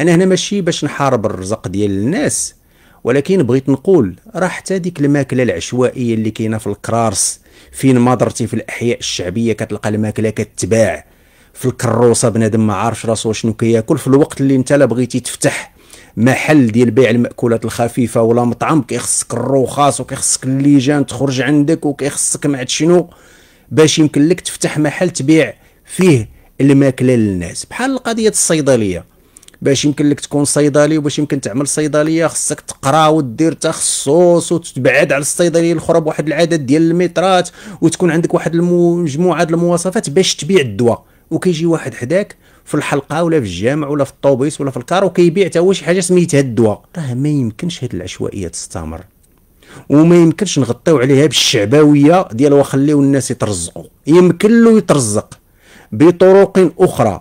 انا هنا ماشي باش نحارب الرزق ديال الناس ولكن بغيت نقول راه حتى ديك الماكله العشوائيه اللي كاينه في الكرارس فين ما درتي في الاحياء الشعبيه كتلقى الماكله كتباع في الكروسه بنادم ما عارفش راسو شنو كياكل في الوقت اللي انت لا بغيتي تفتح محل ديال بيع الماكولات الخفيفه ولا مطعم كيخصك الرخاص وكيخصك الليجان تخرج عندك وكيخصك مع شنو باش يمكن لك تفتح محل تبيع فيه الماكله للناس بحال قضيه الصيدليه باش يمكن لك تكون صيدلي وباش يمكن تعمل صيدليه خصك تقرا ودير تخصص وتبعد على الصيدليه الاخرى بواحد العدد ديال المترات وتكون عندك واحد المجموعه ديال المواصفات باش تبيع الدواء وكيجي واحد حداك في الحلقه ولا في الجامع ولا في الطوبيس ولا في الكار وكيبيع حتى هو شي حاجه سميتها الدواء راه ما يمكنش هذه العشوائيه تستمر وما يمكنش نغطيو عليها بالشعبويه ديال وخليو الناس يترزقوا يمكن له يترزق بطرق اخرى